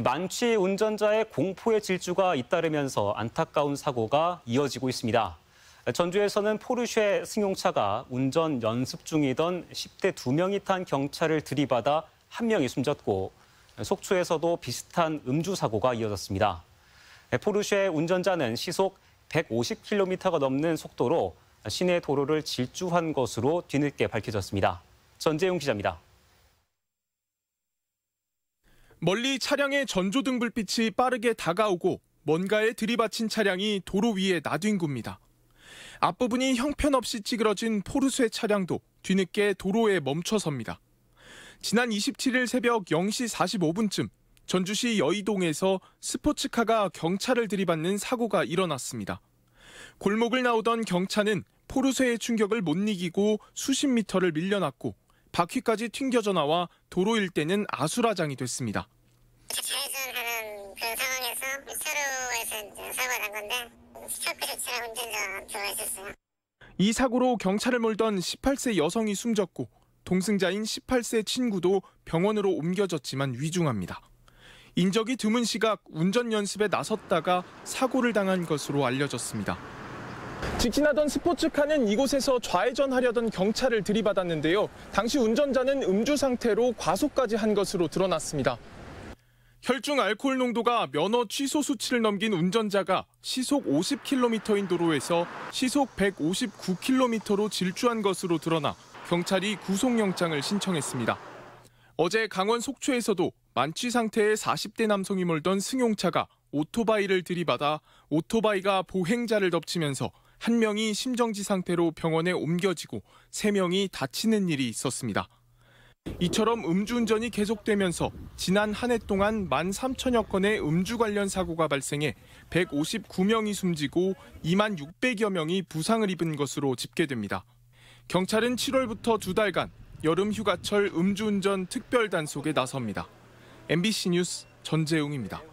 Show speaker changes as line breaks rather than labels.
네, 만취 운전자의 공포의 질주가 잇따르면서 안타까운 사고가 이어지고 있습니다. 전주에서는 포르쉐 승용차가 운전 연습 중이던 10대 2명이 탄 경찰을 들이받아 1명이 숨졌고 속초에서도 비슷한 음주 사고가 이어졌습니다. 네, 포르쉐 운전자는 시속 150km가 넘는 속도로 시내 도로를 질주한 것으로 뒤늦게 밝혀졌습니다. 전재용 기자입니다. 멀리
차량의 전조등 불빛이 빠르게 다가오고 뭔가에 들이받친 차량이 도로 위에 나뒹굽니다. 앞부분이 형편없이 찌그러진 포르쉐 차량도 뒤늦게 도로에 멈춰섭니다. 지난 27일 새벽 0시 45분쯤 전주시 여의동에서 스포츠카가 경찰을 들이받는 사고가 일어났습니다. 골목을 나오던 경차는 포르쉐의 충격을 못 이기고 수십 미터를 밀려났고 바퀴까지 튕겨져 나와 도로 일대는 아수라장이 됐습니다. 좌회전하는 그
상황에서 차로에서 사고가 난 건데 스타크셔츠 운전자 들어 있었어요.
이 사고로 경찰을 몰던 18세 여성이 숨졌고 동승자인 18세 친구도 병원으로 옮겨졌지만 위중합니다. 인적이 드문 시각 운전 연습에 나섰다가 사고를 당한 것으로 알려졌습니다. 직진하던 스포츠카는 이곳에서 좌회전하려던 경찰을 들이받았는데요. 당시 운전자는 음주 상태로 과속까지 한 것으로 드러났습니다. 혈중 알코올 농도가 면허 취소 수치를 넘긴 운전자가 시속 50km인 도로에서 시속 159km로 질주한 것으로 드러나 경찰이 구속영장을 신청했습니다. 어제 강원 속초에서도 만취 상태의 40대 남성이 몰던 승용차가 오토바이를 들이받아 오토바이가 보행자를 덮치면서 한 명이 심정지 상태로 병원에 옮겨지고 세 명이 다치는 일이 있었습니다. 이처럼 음주운전이 계속되면서 지난 한 해 동안 1만 3천여 건의 음주 관련 사고가 발생해 159명이 숨지고 2만 600여 명이 부상을 입은 것으로 집계됩니다. 경찰은 7월부터 두 달간 여름 휴가철 음주운전 특별 단속에 나섭니다. MBC 뉴스 전재웅입니다.